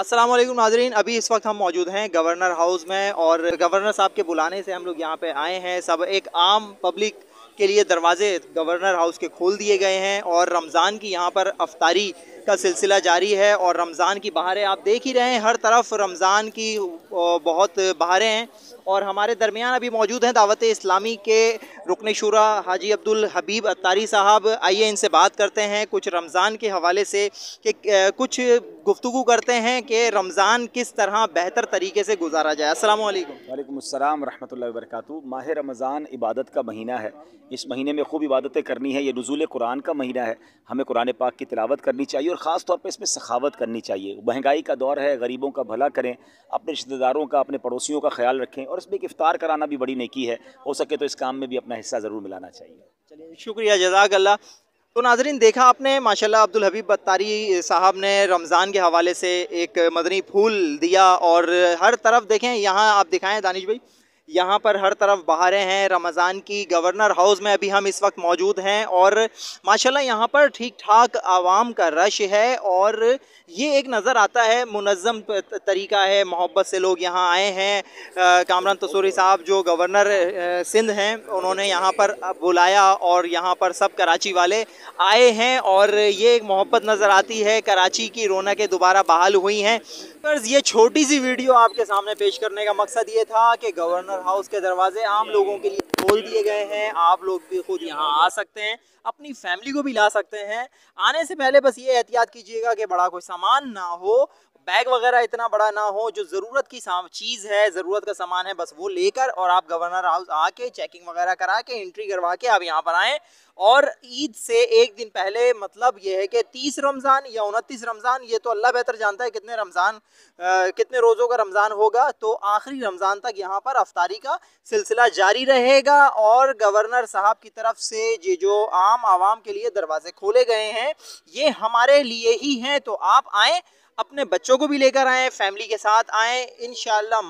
अस्सलाम वालेकुम नाजरीन अभी इस वक्त हम मौजूद हैं गवर्नर हाउस में और गवर्नर साहब के बुलाने से हम लोग यहाँ पे आए हैं सब एक आम पब्लिक के लिए दरवाजे गवर्नर हाउस के खोल दिए गए हैं और रमज़ान की यहाँ पर अफ्तारी का सिलसिला जारी है और रमज़ान की बहारें आप देख ही रहे हैं हर तरफ रमज़ान की बहुत बहारें हैं और हमारे दरमियान अभी मौजूद हैं दावत इस्लामी के रुकन शुरा हाजी अब्दुल हबीब अतारी साहब आइए इनसे बात करते हैं कुछ रमज़ान के हवाले से कि कुछ गुफ्तु करते हैं कि रमज़ान किस तरह बेहतर तरीके से गुजारा जाए असल वालेकुम अस्सलाम रहमतुल्लाहि माह रमज़ान इबादत का महीना है इस महीने में खूब इबादतें करनी है ये नज़ुल कुरान का महीना है हमें कुरान पाक की तिलावत करनी चाहिए और ख़ास तौर पर इसमें सखावत करनी चाहिए महंगाई का दौर है गरीबों का भला करें अपने रिश्तेदारों का अपने पड़ोसियों का ख्याल रखें और इसमें एक इफ़ार कराना भी बड़ी नेकी है हो सके तो इस काम में भी अपना हिस्सा ज़रूर मिलाना चाहिए चलिए शुक्रिया जजाक अल्लाह तो नाजरीन देखा आपने माशाल्लाह अब्दुल हबीब बत्तारी साहब ने रमज़ान के हवाले से एक मदनी फूल दिया और हर तरफ देखें यहाँ आप दिखाएं दानिश भाई यहाँ पर हर तरफ बाहरें हैं रमज़ान की गवर्नर हाउस में अभी हम इस वक्त मौजूद हैं और माशाल्लाह यहाँ पर ठीक ठाक आवाम का रश है और ये एक नज़र आता है मुनज़म तरीका है मोहब्बत से लोग यहाँ आए हैं कामरान तसूरी साहब जो गवर्नर सिंध हैं उन्होंने यहाँ पर बुलाया और यहाँ पर सब कराची वाले आए हैं और ये एक मोहब्बत नज़र आती है कराची की रौनकें दोबारा बहाल हुई हैं पर ये छोटी सी वीडियो आपके सामने पेश करने का मकसद ये था कि गवर्नर कॉर्नर हाउस के दरवाजे आम लोगों के लिए खोल दिए गए हैं आप लोग भी खुद यहाँ आ सकते हैं अपनी फैमिली को भी ला सकते हैं आने से पहले बस ये एहतियात कीजिएगा कि बड़ा कोई सामान ना हो बैग वगैरह इतना बड़ा ना हो जो ज़रूरत की चीज़ है ज़रूरत का सामान है बस वो लेकर और आप गवर्नर हाउस आके चेकिंग वगैरह करा के एंट्री करवा के आप यहाँ पर आएँ और ईद से एक दिन पहले मतलब ये है कि तीस रमज़ान या उनतीस रमज़ान ये तो अल्लाह बेहतर जानता है कितने रमज़ान कितने रोज़ों का रमज़ान होगा तो आखिरी रमज़ान तक यहाँ पर अफ्तारी का सिलसिला जारी रहेगा और गवर्नर साहब की तरफ से ये जो आम आवाम के लिए दरवाजे खोले गए हैं ये हमारे लिए ही हैं तो आप आएँ अपने बच्चों को भी लेकर आएँ फैमिली के साथ आएँ इन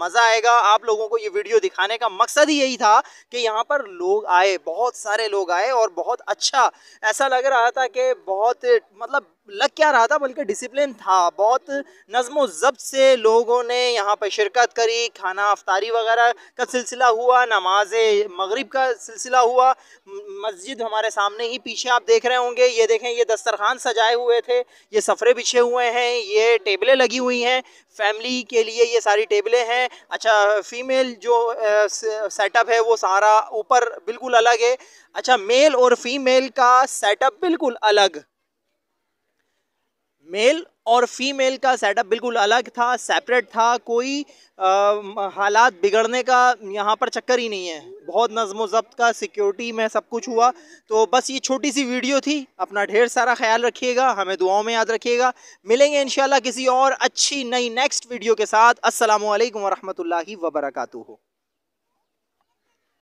मज़ा आएगा आप लोगों को ये वीडियो दिखाने का मकसद ही यही था कि यहाँ पर लोग आए बहुत सारे लोग आए और बहुत अच्छा ऐसा लग रहा था कि बहुत मतलब लग क्या रहा था बल्कि डिसिप्लिन था बहुत नज़म जब से लोगों ने यहाँ पर शिरकत करी खाना अफ्तारी वगैरह का सिलसिला हुआ नमाज मगरिब का सिलसिला हुआ मस्जिद हमारे सामने ही पीछे आप देख रहे होंगे ये देखें ये दस्तरखान सजाए हुए थे ये सफ़रे बिछे हुए हैं ये टेबलें लगी हुई हैं फैमिली के लिए ये सारी टेबलें हैं अच्छा फीमेल जो सेटअप है वो सारा ऊपर बिल्कुल अलग है अच्छा मेल और फीमेल का सेटअप बिल्कुल अलग मेल और फीमेल का सेटअप बिल्कुल अलग था सेपरेट था कोई आ, हालात बिगड़ने का यहाँ पर चक्कर ही नहीं है बहुत नज़म ज़ब्त का सिक्योरिटी में सब कुछ हुआ तो बस ये छोटी सी वीडियो थी अपना ढेर सारा ख्याल रखिएगा हमें दुआओं में याद रखिएगा मिलेंगे इन किसी और अच्छी नई नेक्स्ट वीडियो के साथ असलकम वरहमल वर्का